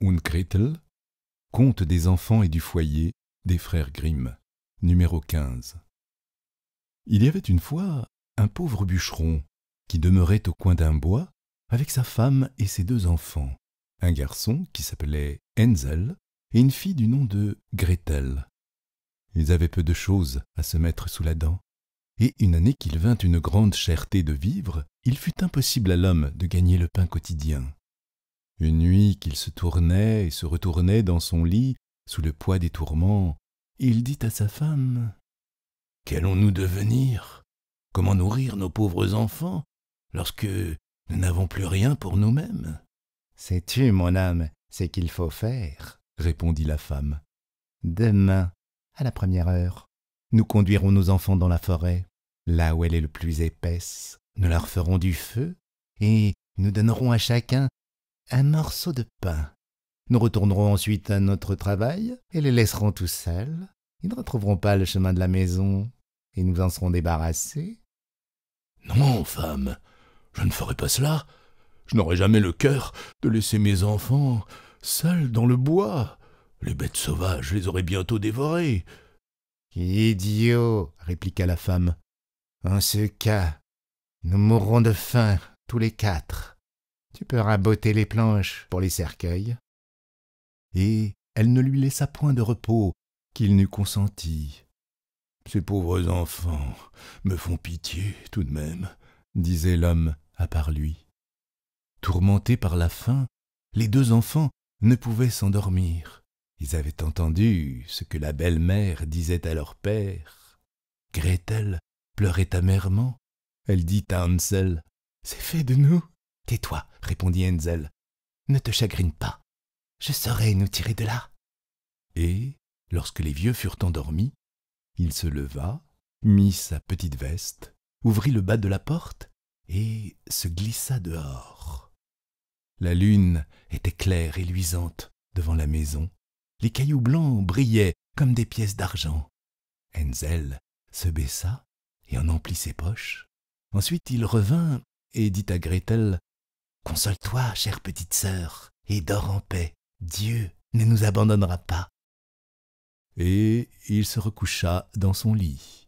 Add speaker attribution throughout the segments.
Speaker 1: und Gretel, Conte des enfants et du foyer des frères Grimm, numéro 15. Il y avait une fois un pauvre bûcheron qui demeurait au coin d'un bois avec sa femme et ses deux enfants, un garçon qui s'appelait Hänsel et une fille du nom de Gretel. Ils avaient peu de choses à se mettre sous la dent, et une année qu'il vint une grande cherté de vivre, il fut impossible à l'homme de gagner le pain quotidien. Une nuit qu'il se tournait et se retournait dans son lit, sous le poids des tourments, il dit à sa
Speaker 2: femme Qu'allons-nous devenir
Speaker 1: Comment nourrir nos pauvres enfants lorsque nous n'avons plus rien pour nous-mêmes Sais-tu, mon âme, ce qu'il faut faire, répondit la femme. Demain, à la première heure, nous conduirons nos enfants dans la forêt, là où elle est le plus épaisse, nous leur ferons du feu, et nous donnerons à chacun un morceau de pain. Nous retournerons ensuite à notre travail et les laisserons tous seuls. Ils ne retrouveront pas le chemin de la maison et nous en serons débarrassés. Non, femme, je ne ferai pas cela. Je n'aurai jamais le cœur de laisser mes enfants seuls dans le bois. Les bêtes sauvages les auraient bientôt dévorés. Idiot, répliqua la femme. En ce cas, nous mourrons de faim tous les quatre. Tu peux raboter les planches pour les cercueils. Et elle ne lui laissa point de repos qu'il n'eût consenti. Ces pauvres enfants me font pitié tout de même, disait l'homme à part lui. Tourmentés par la faim, les deux enfants ne pouvaient s'endormir. Ils avaient entendu ce que la belle-mère disait à leur père. Gretel pleurait amèrement. Elle dit à Hansel C'est fait de nous Tais-toi, répondit Henzel. Ne te chagrine pas. Je saurai nous tirer de là. Et, lorsque les vieux furent endormis, il se leva, mit sa petite veste, ouvrit le bas de la porte et se glissa dehors. La lune était claire et luisante devant la maison. Les cailloux blancs brillaient comme des pièces d'argent. Henzel se baissa et en emplit ses poches. Ensuite il revint et dit à Gretel
Speaker 2: Console-toi, chère petite sœur,
Speaker 1: et dors en paix. Dieu ne nous abandonnera pas. Et il se recoucha dans son lit.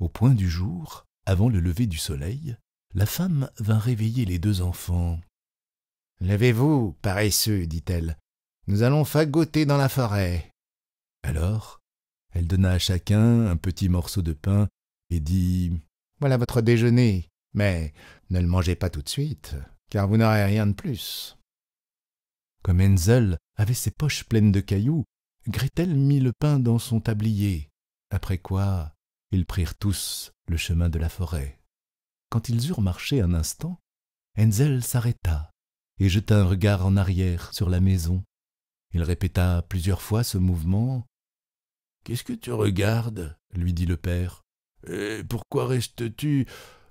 Speaker 1: Au point du jour, avant le lever du soleil, la femme vint réveiller les deux enfants. Levez-vous, paresseux, dit-elle. Nous allons fagoter dans la forêt. Alors, elle donna à chacun un petit morceau de pain et dit Voilà votre déjeuner, mais ne le mangez pas tout de suite car vous n'aurez rien de plus. Comme Enzel avait ses poches pleines de cailloux, Gretel mit le pain dans son tablier, après quoi ils prirent tous le chemin de la forêt. Quand ils eurent marché un instant, Enzel s'arrêta et jeta un regard en arrière sur la maison. Il répéta plusieurs fois ce mouvement. Qu'est-ce que tu regardes lui dit le père. Et pourquoi restes-tu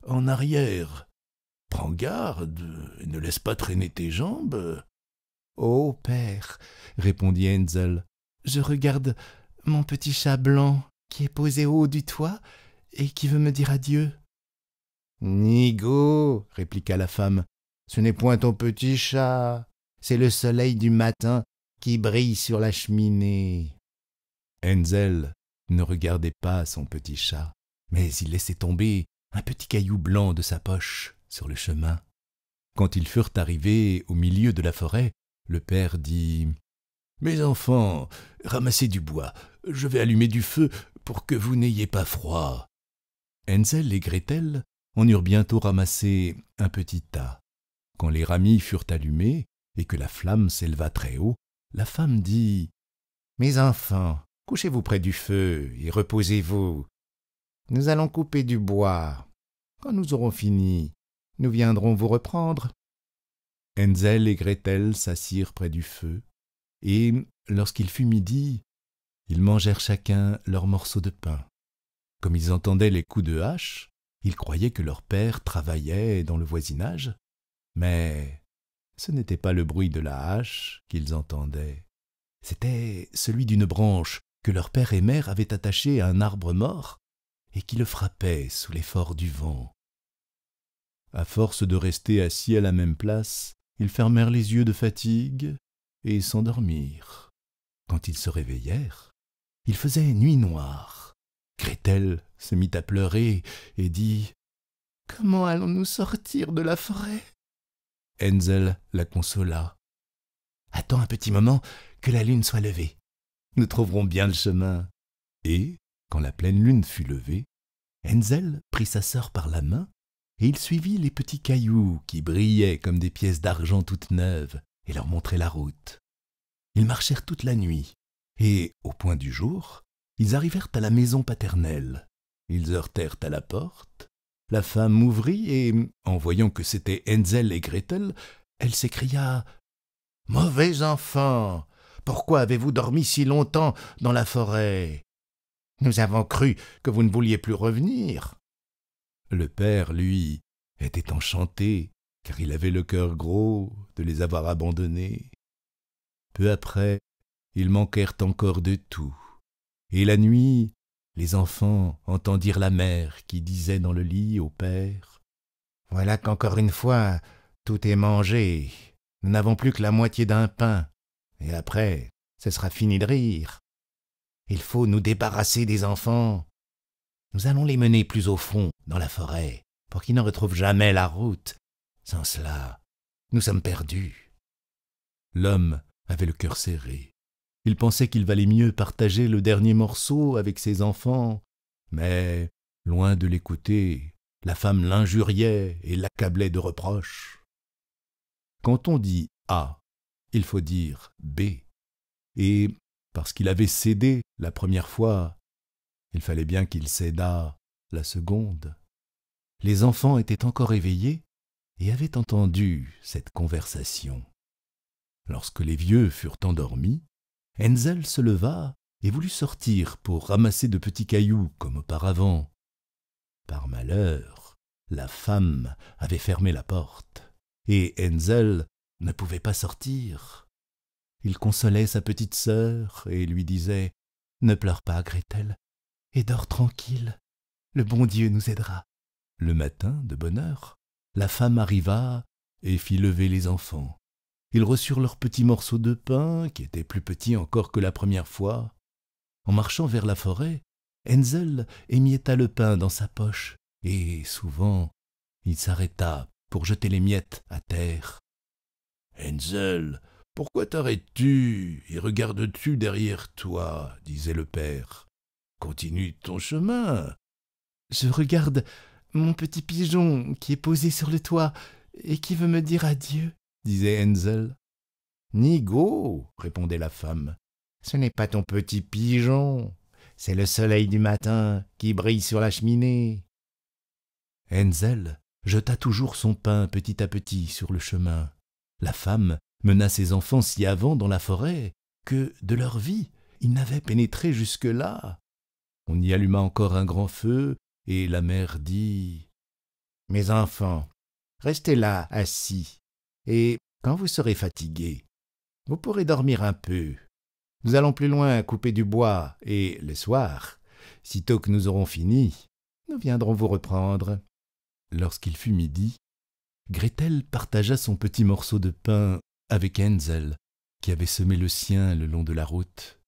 Speaker 1: en arrière Prends garde et ne laisse pas traîner tes jambes. Ô oh, père, répondit Enzel, « je regarde mon petit chat blanc qui est posé au haut du toit et qui veut me dire adieu. Nigo, répliqua la femme, ce n'est point ton petit chat, c'est le soleil du matin qui brille sur la cheminée. Enzel ne regardait pas son petit chat, mais il laissait tomber un petit caillou blanc de sa poche sur le chemin. Quand ils furent arrivés au milieu de la forêt, le père dit Mes enfants, ramassez du bois, je vais allumer du feu pour que vous n'ayez pas froid. Enzel et Gretel en eurent bientôt ramassé un petit tas. Quand les ramis furent allumées et que la flamme s'éleva très haut, la femme dit Mes enfants, couchez-vous près du feu et reposez-vous. Nous allons couper du bois. Quand nous aurons fini, nous viendrons vous reprendre. Enzel et Gretel s'assirent près du feu, et, lorsqu'il fut midi, ils mangèrent chacun leur morceau de pain. Comme ils entendaient les coups de hache, ils croyaient que leur père travaillait dans le voisinage, mais ce n'était pas le bruit de la hache qu'ils entendaient, c'était celui d'une branche que leur père et mère avaient attachée à un arbre mort et qui le frappait sous l'effort du vent. À force de rester assis à la même place, ils fermèrent les yeux de fatigue et s'endormirent. Quand ils se réveillèrent, il faisait nuit noire. Gretel se mit à pleurer et dit
Speaker 2: Comment allons-nous sortir
Speaker 1: de la forêt Enzel la consola. Attends un petit moment que la lune soit levée. Nous trouverons bien le chemin. Et, quand la pleine lune fut levée, Enzel prit sa sœur par la main et il suivit les petits cailloux qui brillaient comme des pièces d'argent toutes neuves et leur montrait la route. Ils marchèrent toute la nuit, et, au point du jour, ils arrivèrent à la maison paternelle. Ils heurtèrent à la porte, la femme ouvrit et, en voyant que c'était Enzel et Gretel, elle s'écria Mauvais enfant Pourquoi avez-vous dormi si longtemps dans la forêt Nous avons cru que vous ne vouliez plus revenir. Le père, lui, était enchanté, car il avait le cœur gros de les avoir abandonnés. Peu après, ils manquèrent encore de tout, et la nuit, les enfants entendirent la mère qui disait dans le lit au père Voilà qu'encore une fois, tout est mangé. Nous n'avons plus que la moitié d'un pain, et après, ce sera fini de rire. Il faut nous débarrasser des enfants nous allons les mener plus au fond, dans la forêt, pour qu'ils n'en retrouvent jamais la route. Sans cela, nous sommes perdus. L'homme avait le cœur serré. Il pensait qu'il valait mieux partager le dernier morceau avec ses enfants, mais, loin de l'écouter, la femme l'injuriait et l'accablait de reproches. Quand on dit A, il faut dire B. Et, parce qu'il avait cédé la première fois, il fallait bien qu'il cédât la seconde. Les enfants étaient encore éveillés et avaient entendu cette conversation. Lorsque les vieux furent endormis, Enzel se leva et voulut sortir pour ramasser de petits cailloux comme auparavant. Par malheur, la femme avait fermé la porte, et Enzel ne pouvait pas sortir. Il consolait sa petite sœur et lui disait Ne pleure pas, Gretel, et dors tranquille. Le bon Dieu nous aidera. Le matin, de bonne heure, la femme arriva et fit lever les enfants. Ils reçurent leurs petits morceaux de pain, qui étaient plus petits encore que la première fois. En marchant vers la forêt, Enzel émietta le pain dans sa poche, et souvent il s'arrêta pour jeter les miettes à terre. Enzel, pourquoi t'arrêtes-tu et regardes-tu derrière toi disait le père. Continue ton chemin. Je regarde mon petit pigeon qui est posé sur le toit et qui veut me dire adieu, disait Hensel. Nigo, répondait la femme, ce n'est pas ton petit pigeon, c'est le soleil du matin qui brille sur la cheminée. Enzel jeta toujours son pain petit à petit sur le chemin. La femme mena ses enfants si avant dans la forêt que, de leur vie, ils n'avaient pénétré jusque-là. On y alluma encore un grand feu, et la mère dit Mes enfants, restez là, assis, et quand vous serez fatigués, vous pourrez dormir un peu. Nous allons plus loin couper du bois, et le soir, sitôt que nous aurons fini, nous viendrons vous reprendre. Lorsqu'il fut midi, Gretel partagea son petit morceau de pain avec Enzel, qui avait semé le sien le long de la route,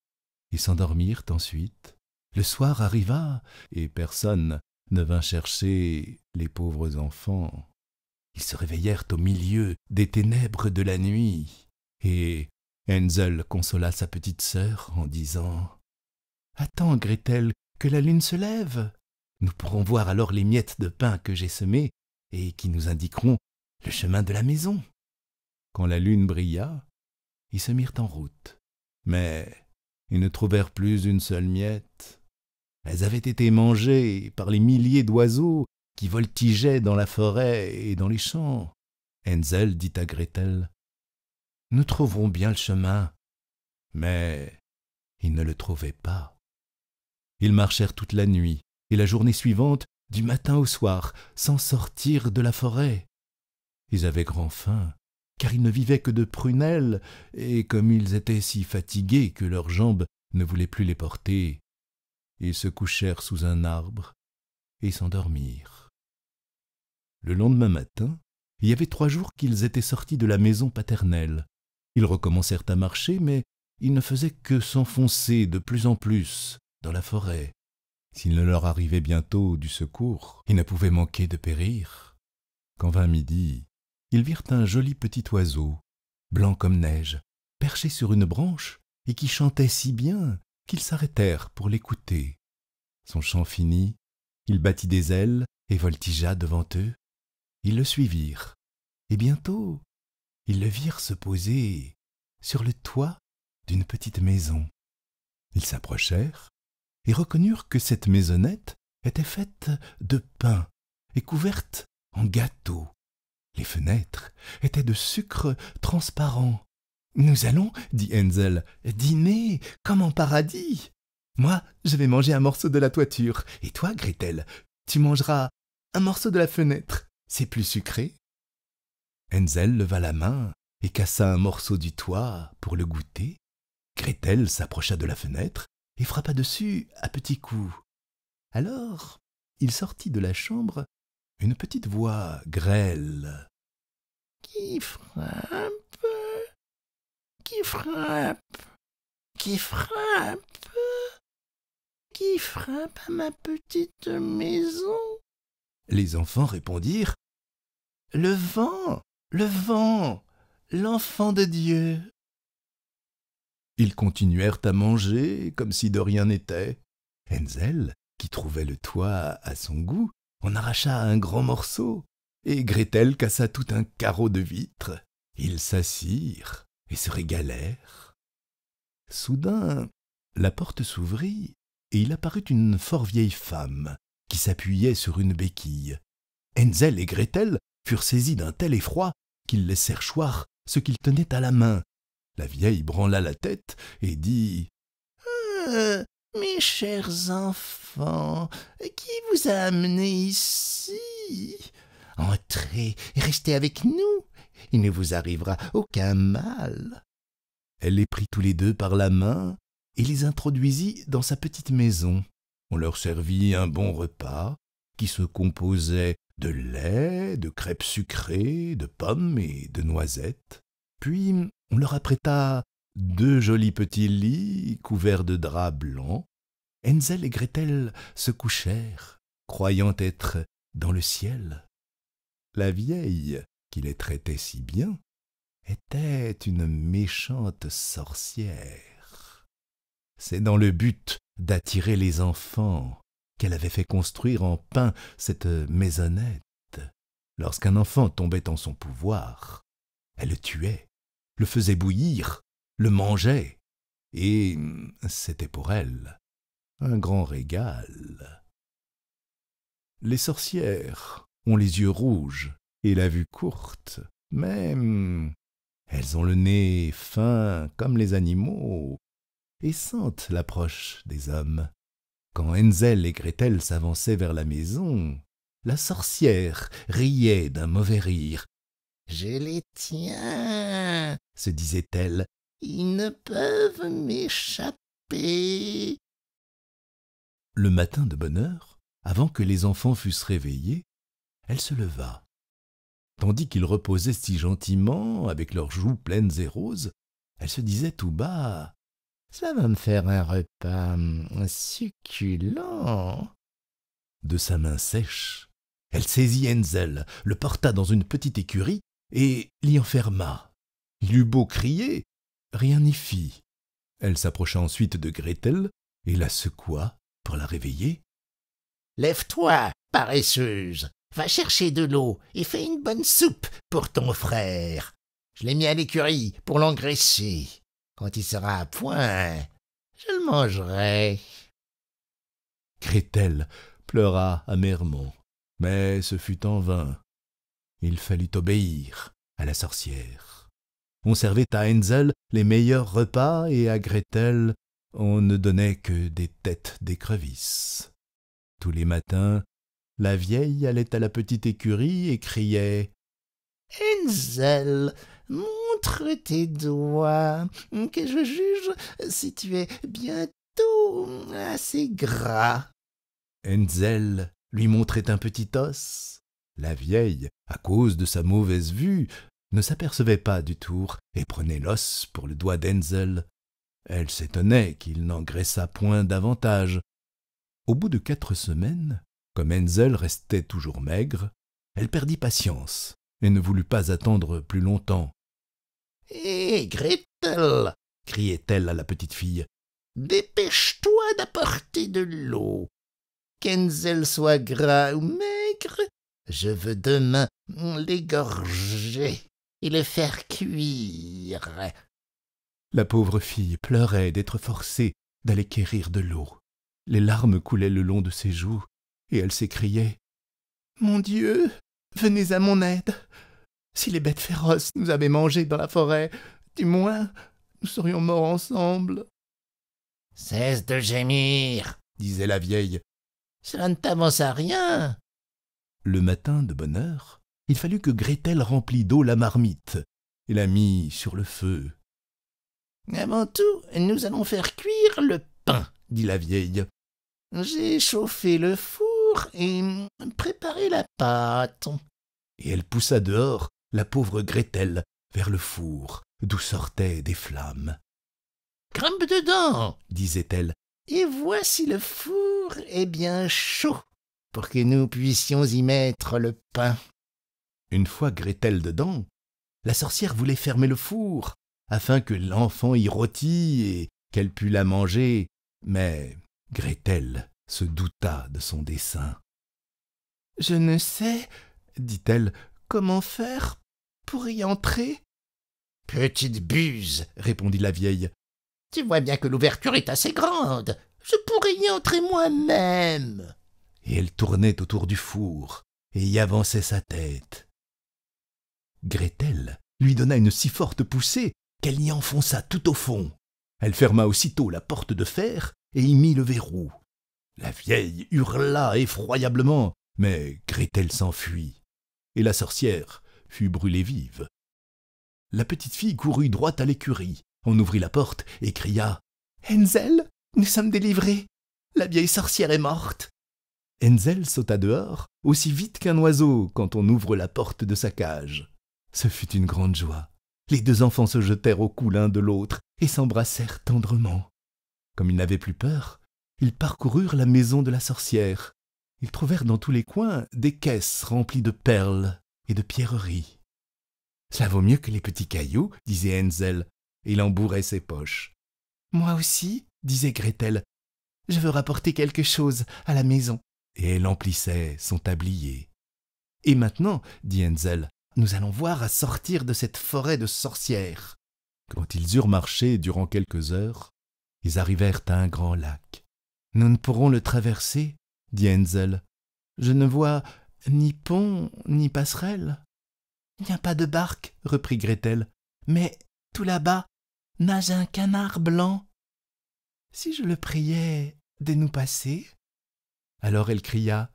Speaker 1: et s'endormirent ensuite, le soir arriva, et personne ne vint chercher les pauvres enfants. Ils se réveillèrent au milieu des ténèbres de la nuit, et Henzel consola sa petite sœur en disant Attends, Gretel, que la lune se lève. Nous pourrons voir alors les miettes de pain que j'ai semées et qui nous indiqueront le chemin de la maison. Quand la lune brilla, ils se mirent en route, mais ils ne trouvèrent plus une seule miette. Elles avaient été mangées par les milliers d'oiseaux qui voltigeaient dans la forêt et dans les champs. Hansel dit à Gretel Nous trouverons bien le chemin. Mais ils ne le trouvaient pas. Ils marchèrent toute la nuit et la journée suivante, du matin au soir, sans sortir de la forêt. Ils avaient grand faim, car ils ne vivaient que de prunelles, et comme ils étaient si fatigués que leurs jambes ne voulaient plus les porter, ils se couchèrent sous un arbre et s'endormirent. Le lendemain matin, il y avait trois jours qu'ils étaient sortis de la maison paternelle. Ils recommencèrent à marcher, mais ils ne faisaient que s'enfoncer de plus en plus dans la forêt. S'il ne leur arrivait bientôt du secours, ils ne pouvaient manquer de périr. Quand vint midi, ils virent un joli petit oiseau, blanc comme neige, perché sur une branche, et qui chantait si bien qu'ils s'arrêtèrent pour l'écouter. Son chant fini, il battit des ailes et voltigea devant eux. Ils le suivirent, et bientôt ils le virent se poser sur le toit d'une petite maison. Ils s'approchèrent et reconnurent que cette maisonnette était faite de pain et couverte en gâteau. Les fenêtres étaient de sucre transparent nous allons, dit Henzel, dîner comme en paradis. Moi, je vais manger un morceau de la toiture, et toi, Gretel, tu mangeras un morceau de la fenêtre. C'est plus sucré. Enzel leva la main et cassa un morceau du toit pour le goûter. Gretel s'approcha de la fenêtre et frappa dessus à petits coups. Alors, il sortit de la chambre une petite voix grêle.
Speaker 2: Qui frappe qui frappe, qui frappe, qui frappe à ma petite maison.
Speaker 1: Les enfants répondirent Le vent, le vent, l'enfant de Dieu. Ils continuèrent à manger comme si de rien n'était. Henzel, qui trouvait le toit à son goût, en arracha un grand morceau, et Gretel cassa tout un carreau de vitre. Ils s'assirent, et se régalèrent. Soudain, la porte s'ouvrit, et il apparut une fort vieille femme qui s'appuyait sur une béquille. Enzel et Gretel furent saisis d'un tel effroi qu'ils laissèrent choir ce qu'ils tenaient à la main. La vieille branla la tête et dit
Speaker 2: ah, Mes chers enfants, qui vous a amené ici Entrez, et restez avec nous, il ne vous arrivera aucun mal. Elle les prit
Speaker 1: tous les deux par la main et les introduisit dans sa petite maison. On leur servit un bon repas, qui se composait de lait, de crêpes sucrées, de pommes et de noisettes. Puis on leur apprêta deux jolis petits lits couverts de draps blancs. Enzel et Gretel se couchèrent, croyant être dans le ciel la vieille, qui les traitait si bien, était une méchante sorcière. C'est dans le but d'attirer les enfants qu'elle avait fait construire en pain cette maisonnette. Lorsqu'un enfant tombait en son pouvoir, elle le tuait, le faisait bouillir, le mangeait, et c'était pour elle un grand régal. Les sorcières ont les yeux rouges et la vue courte, même. elles ont le nez fin comme les animaux et sentent l'approche des hommes. Quand Enzel et Gretel s'avançaient vers la maison, la sorcière riait d'un mauvais rire.
Speaker 2: Je les tiens,
Speaker 1: se disait-elle,
Speaker 2: ils ne peuvent m'échapper.
Speaker 1: Le matin de bonne heure, avant que les enfants fussent réveillés, elle se leva. Tandis qu'ils reposaient si gentiment, avec leurs joues pleines et roses, elle se disait tout bas Ça va me faire un repas hum, succulent. De sa main sèche, elle saisit Enzel, le porta dans une petite écurie et l'y enferma. Il eut beau crier, rien n'y fit. Elle s'approcha ensuite de Gretel et la secoua pour la réveiller.
Speaker 2: Lève-toi, paresseuse, Va chercher de l'eau et fais une bonne soupe pour ton frère. Je l'ai mis à l'écurie pour l'engraisser. Quand il sera à point, je le mangerai. Gretel
Speaker 1: pleura amèrement, mais ce fut en vain. Il fallut obéir à la sorcière. On servait à Enzel les meilleurs repas et à Gretel on ne donnait que des têtes d'écrevisses. Tous les matins, la vieille allait à la petite écurie et criait
Speaker 2: Enzel, montre tes doigts, que je juge si tu es bientôt assez gras.
Speaker 1: Enzel lui montrait un petit os. La vieille, à cause de sa mauvaise vue, ne s'apercevait pas du tour et prenait l'os pour le doigt d'Enzel. Elle s'étonnait qu'il n'engraissât point davantage. Au bout de quatre semaines, comme Enzel restait toujours maigre, elle perdit patience et ne voulut pas attendre plus longtemps. Hé, Gretel criait-elle à la petite fille.
Speaker 2: Dépêche-toi d'apporter de l'eau. Qu'Enzel soit gras ou maigre, je veux demain l'égorger et le faire cuire. La pauvre
Speaker 1: fille pleurait d'être forcée d'aller quérir de l'eau. Les larmes coulaient le long de ses joues et elle s'écriait Mon Dieu, venez à mon aide.
Speaker 2: Si les bêtes féroces nous avaient mangés dans la forêt, du moins, nous serions morts ensemble.
Speaker 1: Cesse de gémir, disait la vieille.
Speaker 2: Cela ne t'avance à rien.
Speaker 1: Le matin, de bonne heure, il fallut que Gretel remplît d'eau la marmite et la mit sur le feu.
Speaker 2: Avant tout, nous allons faire cuire le
Speaker 1: pain, dit la vieille.
Speaker 2: J'ai chauffé le four et préparer la
Speaker 1: pâte. Et elle poussa dehors la pauvre Gretel vers le four, d'où sortaient des flammes. Grimpe dedans, disait-elle,
Speaker 2: et voici le four est bien chaud
Speaker 1: pour que nous puissions y mettre le pain. Une fois Gretel dedans, la sorcière voulait fermer le four afin que l'enfant y rôtît et qu'elle pût la manger, mais Gretel se douta de son dessein. Je ne sais, dit-elle, comment
Speaker 2: faire pour y entrer.
Speaker 1: Petite buse, répondit la vieille.
Speaker 2: Tu vois bien que l'ouverture est assez grande. Je pourrais y entrer moi-même.
Speaker 1: Et elle tournait autour du four et y avançait sa tête. Gretel lui donna une si forte poussée qu'elle y enfonça tout au fond. Elle ferma aussitôt la porte de fer et y mit le verrou. La vieille hurla effroyablement, mais Gretel s'enfuit, et la sorcière fut brûlée vive. La petite fille courut droit à l'écurie, on ouvrit la porte et cria Henzel, nous sommes délivrés La vieille sorcière est morte Henzel sauta dehors, aussi vite qu'un oiseau quand on ouvre la porte de sa cage. Ce fut une grande joie. Les deux enfants se jetèrent au cou l'un de l'autre et s'embrassèrent tendrement. Comme ils n'avaient plus peur, ils parcoururent la maison de la sorcière. Ils trouvèrent dans tous les coins des caisses remplies de perles et de pierreries. Cela vaut mieux que les petits cailloux, disait Enzel, et il embourrait ses poches. Moi aussi, disait Gretel, je veux rapporter quelque chose à la maison. Et elle emplissait son tablier. Et maintenant, dit Enzel, « nous allons voir à sortir de cette forêt de sorcières. Quand ils eurent marché durant quelques heures, ils arrivèrent à un grand lac. Nous ne pourrons le traverser, dit Hensel. Je ne vois ni pont ni passerelle. Il n'y a pas de barque, reprit Gretel, mais tout là-bas nage un canard blanc. Si je le priais de nous passer Alors elle cria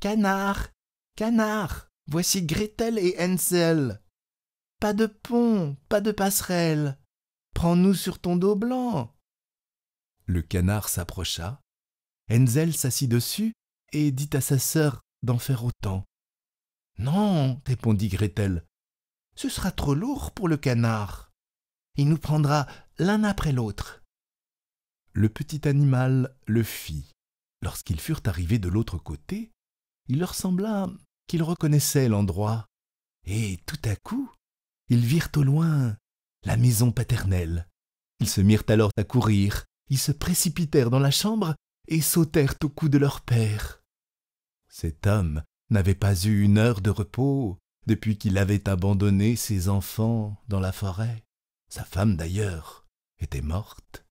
Speaker 1: Canard Canard Voici Gretel et Hensel Pas de pont, pas de passerelle Prends-nous sur ton dos blanc le canard s'approcha. Enzel s'assit dessus et dit à sa sœur d'en faire autant. Non, répondit Gretel, ce sera trop lourd pour le canard. Il nous prendra l'un après l'autre. Le petit animal le fit. Lorsqu'ils furent arrivés de l'autre côté, il leur sembla qu'ils reconnaissaient l'endroit, et tout à coup, ils virent au loin la maison paternelle. Ils se mirent alors à courir, ils se précipitèrent dans la chambre et sautèrent au cou de leur père. Cet homme n'avait pas eu une heure de repos depuis qu'il avait abandonné ses enfants dans la forêt. Sa femme, d'ailleurs, était morte.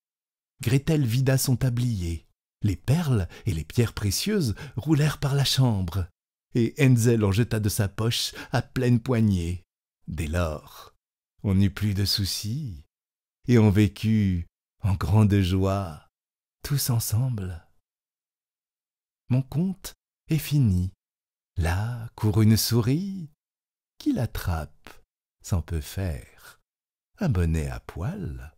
Speaker 1: Gretel vida son tablier. Les perles et les pierres précieuses roulèrent par la chambre, et Enzel en jeta de sa poche à pleine poignée. Dès lors, on n'eut plus de soucis, et on vécut en grande joie, tous ensemble. Mon conte est fini. Là court une souris qui l'attrape, sans peut faire, un bonnet à poil